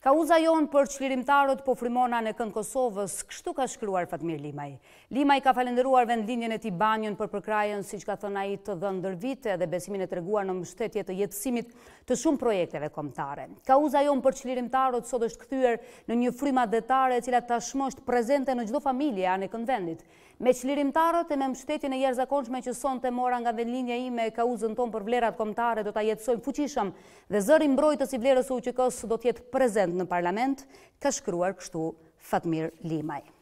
Kauza jonë për qlirimtarët po frimona në kënë Kosovës, kështu ka shkruar Fatmir Limaj. Limaj ka falenderuar vendlinjën e ti banjën për përkrajën, si që ka thëna i të dhëndër vite dhe besimin e treguar në mështetje të jetësimit të shumë projekteve komtare. Kauza jonë për qlirimtarët sot është këthyër në një frima detare e cila tashmë është prezente në gjdo familje a në kënë vendit. Me qlirimtarët e me mështetjën e jërë zakonshme që son të mora nga vendlinja ime, ka uzën ton për vlerat komtare do të jetësojmë fuqishëm dhe zërë imbrojtës i vlerës u që kësë do jetë prezent në parlament ka shkruar kështu Fatmir Limaj